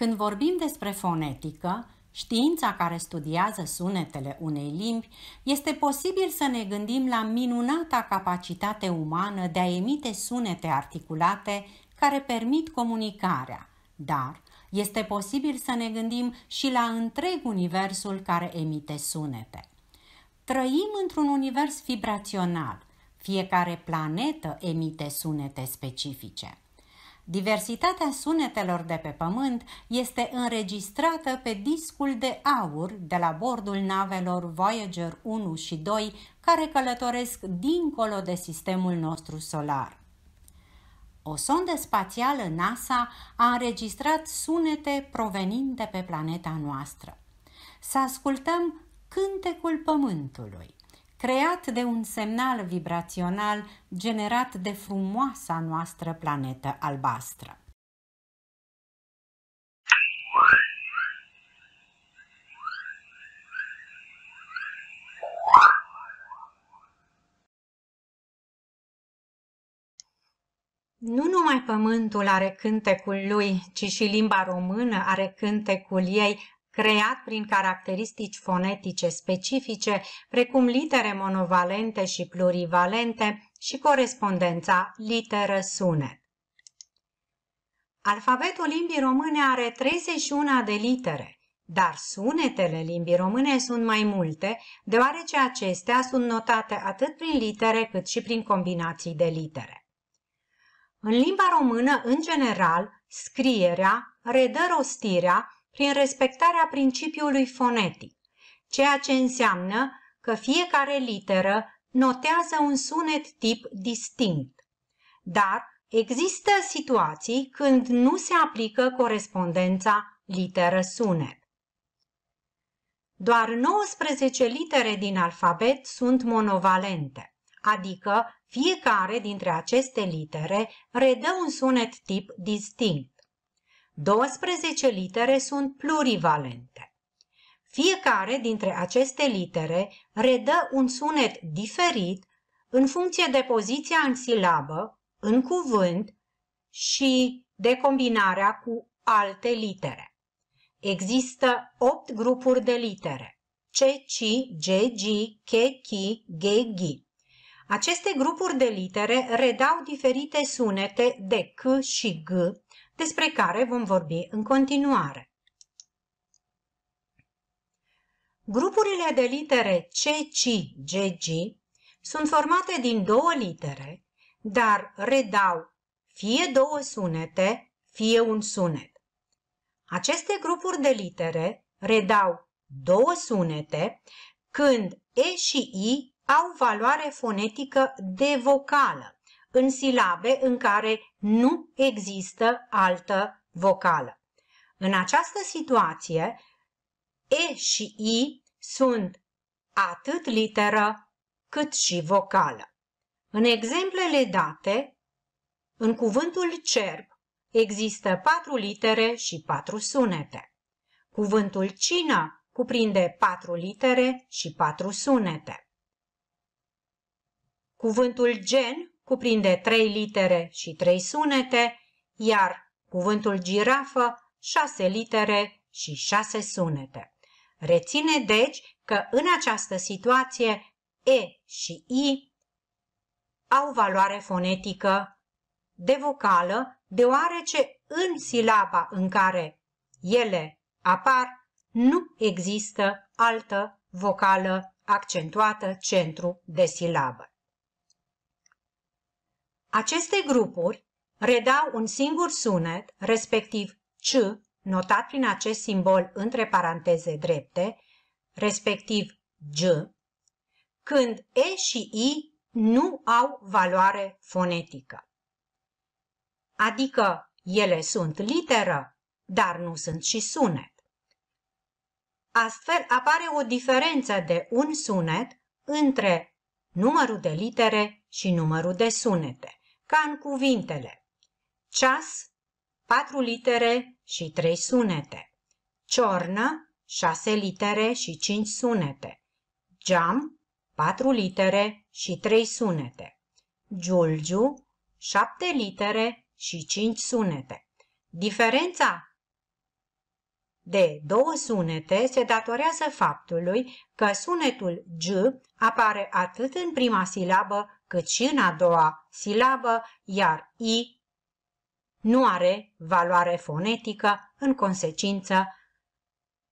Când vorbim despre fonetică, știința care studiază sunetele unei limbi, este posibil să ne gândim la minunata capacitate umană de a emite sunete articulate care permit comunicarea, dar este posibil să ne gândim și la întreg universul care emite sunete. Trăim într-un univers vibrațional. Fiecare planetă emite sunete specifice. Diversitatea sunetelor de pe pământ este înregistrată pe discul de aur de la bordul navelor Voyager 1 și 2 care călătoresc dincolo de sistemul nostru solar. O sondă spațială NASA a înregistrat sunete provenind de pe planeta noastră. Să ascultăm cântecul Pământului creat de un semnal vibrațional generat de frumoasa noastră planetă albastră. Nu numai pământul are cântecul lui, ci și limba română are cântecul ei creat prin caracteristici fonetice specifice, precum litere monovalente și plurivalente și corespondența literă-sunet. Alfabetul limbii române are 31 de litere, dar sunetele limbii române sunt mai multe, deoarece acestea sunt notate atât prin litere cât și prin combinații de litere. În limba română, în general, scrierea redă rostirea prin respectarea principiului fonetic, ceea ce înseamnă că fiecare literă notează un sunet tip distinct. Dar există situații când nu se aplică corespondența literă-sunet. Doar 19 litere din alfabet sunt monovalente, adică fiecare dintre aceste litere redă un sunet tip distinct. 12 litere sunt plurivalente. Fiecare dintre aceste litere redă un sunet diferit în funcție de poziția în silabă, în cuvânt și de combinarea cu alte litere. Există 8 grupuri de litere. C, C, G, G, K, K, G, G. Aceste grupuri de litere redau diferite sunete de C și G, despre care vom vorbi în continuare. Grupurile de litere c, g, g sunt formate din două litere, dar redau fie două sunete, fie un sunet. Aceste grupuri de litere redau două sunete, când E și I au valoare fonetică vocală în silabe în care nu există altă vocală. În această situație, E și I sunt atât literă cât și vocală. În exemplele date, în cuvântul cerb există patru litere și patru sunete. Cuvântul cină cuprinde patru litere și patru sunete. Cuvântul gen cuprinde trei litere și trei sunete, iar cuvântul girafă șase litere și șase sunete. Reține deci că în această situație E și I au valoare fonetică de vocală, deoarece în silaba în care ele apar nu există altă vocală accentuată centru de silabă. Aceste grupuri redau un singur sunet, respectiv C, notat prin acest simbol între paranteze drepte, respectiv G, când E și I nu au valoare fonetică. Adică ele sunt literă, dar nu sunt și sunet. Astfel apare o diferență de un sunet între numărul de litere și numărul de sunete ca în cuvintele ceas, patru litere și trei sunete, ciornă, șase litere și cinci sunete, geam, patru litere și trei sunete, giulgiu, șapte litere și cinci sunete. Diferența de două sunete se datorează faptului că sunetul G apare atât în prima silabă cât și în a doua silabă, iar I nu are valoare fonetică, în consecință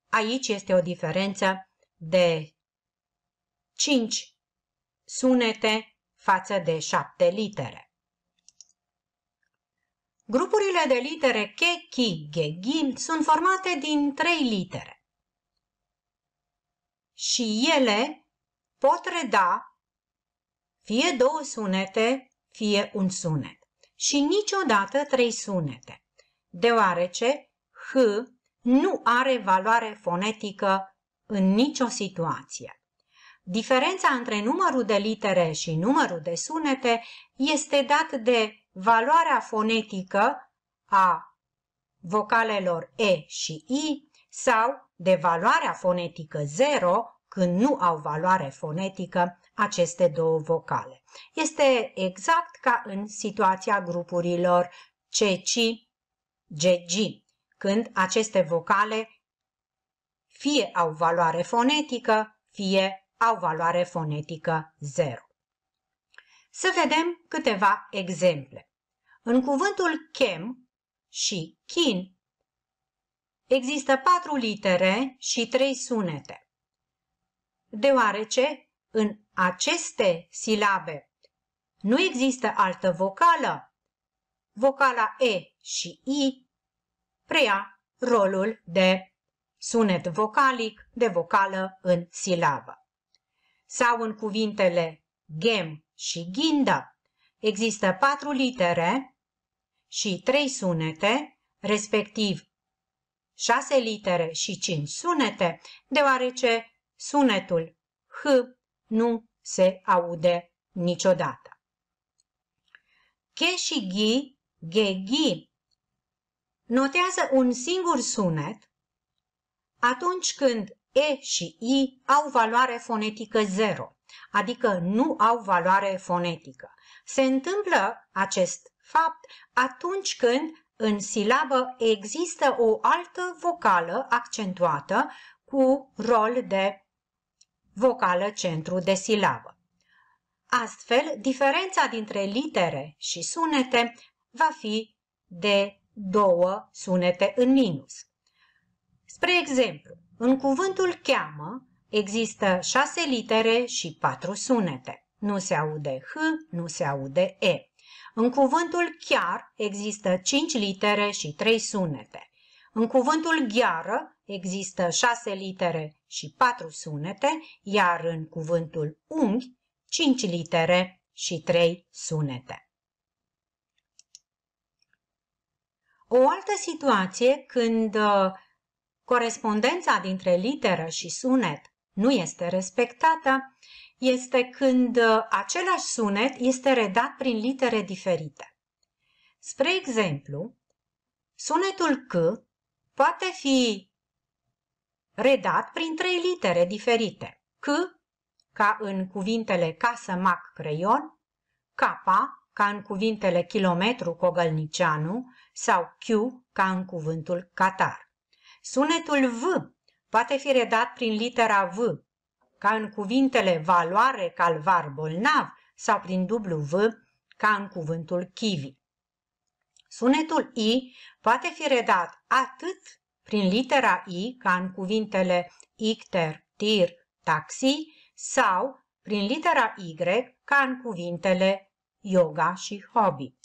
aici este o diferență de 5 sunete față de 7 litere. Grupurile de litere K, Ki, Ge, Gim sunt formate din trei litere și ele pot reda fie două sunete, fie un sunet și niciodată trei sunete, deoarece H nu are valoare fonetică în nicio situație. Diferența între numărul de litere și numărul de sunete este dat de valoarea fonetică a vocalelor E și I sau de valoarea fonetică 0 când nu au valoare fonetică aceste două vocale. Este exact ca în situația grupurilor CC, GG, când aceste vocale fie au valoare fonetică, fie au valoare fonetică 0. Să vedem câteva exemple. În cuvântul chem și chin există patru litere și trei sunete, deoarece în aceste silabe nu există altă vocală. Vocala E și I preia rolul de sunet vocalic de vocală în silabă. Sau în cuvintele gem și ghinda. Există patru litere și trei sunete, respectiv șase litere și cinci sunete, deoarece sunetul H nu se aude niciodată. Che și ghi, ghe, ghi. Notează un singur sunet atunci când E și I au valoare fonetică 0 adică nu au valoare fonetică. Se întâmplă acest fapt atunci când în silabă există o altă vocală accentuată cu rol de vocală centru de silabă. Astfel, diferența dintre litere și sunete va fi de două sunete în minus. Spre exemplu, în cuvântul cheamă Există șase litere și patru sunete. Nu se aude H, nu se aude E. În cuvântul chiar există cinci litere și trei sunete. În cuvântul gheară există șase litere și patru sunete, iar în cuvântul unghi cinci litere și trei sunete. O altă situație când uh, corespondența dintre literă și sunet nu este respectată este când uh, același sunet este redat prin litere diferite. Spre exemplu, sunetul C poate fi redat prin trei litere diferite. C, ca în cuvintele casă, mac, creion, K, ca în cuvintele kilometru, cogălnicianu, sau Q, ca în cuvântul catar. Sunetul V poate fi redat prin litera V, ca în cuvintele valoare, calvar, bolnav sau prin dublu V, ca în cuvântul kiwi. Sunetul I poate fi redat atât prin litera I, ca în cuvintele icter, tir, taxi, sau prin litera Y, ca în cuvintele yoga și hobby.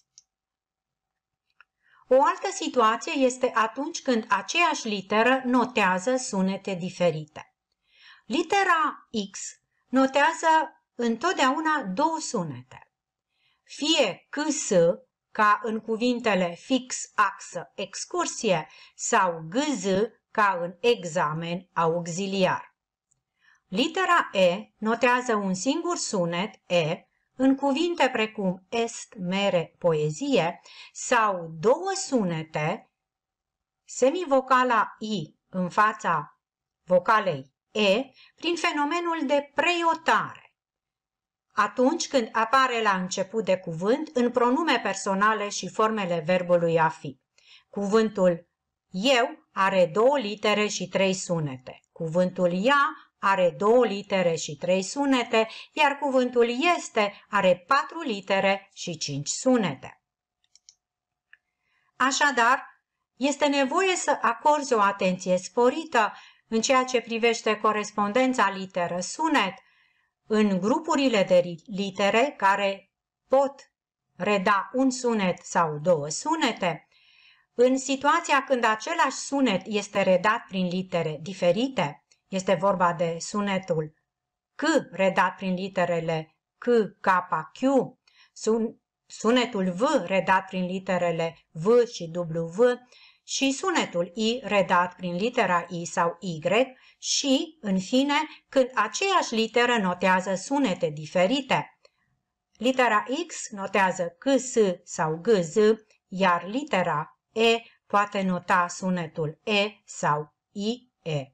O altă situație este atunci când aceeași literă notează sunete diferite. Litera X notează întotdeauna două sunete. Fie CS, ca în cuvintele fix, axă, excursie, sau GZ, ca în examen auxiliar. Litera E notează un singur sunet E în cuvinte precum est, mere, poezie sau două sunete, semivocala I în fața vocalei E prin fenomenul de preiotare. Atunci când apare la început de cuvânt în pronume personale și formele verbului a fi. Cuvântul eu are două litere și trei sunete. Cuvântul ea are două litere și trei sunete, iar cuvântul este are patru litere și cinci sunete. Așadar, este nevoie să acorzi o atenție sporită în ceea ce privește corespondența literă-sunet în grupurile de litere care pot reda un sunet sau două sunete, în situația când același sunet este redat prin litere diferite, este vorba de sunetul C, redat prin literele C, K, Q, sun, sunetul V, redat prin literele V și W, și sunetul I redat prin litera I sau Y și, în fine, când aceeași literă notează sunete diferite. Litera X notează C, S sau G, Z, iar litera E poate nota sunetul E sau I, E.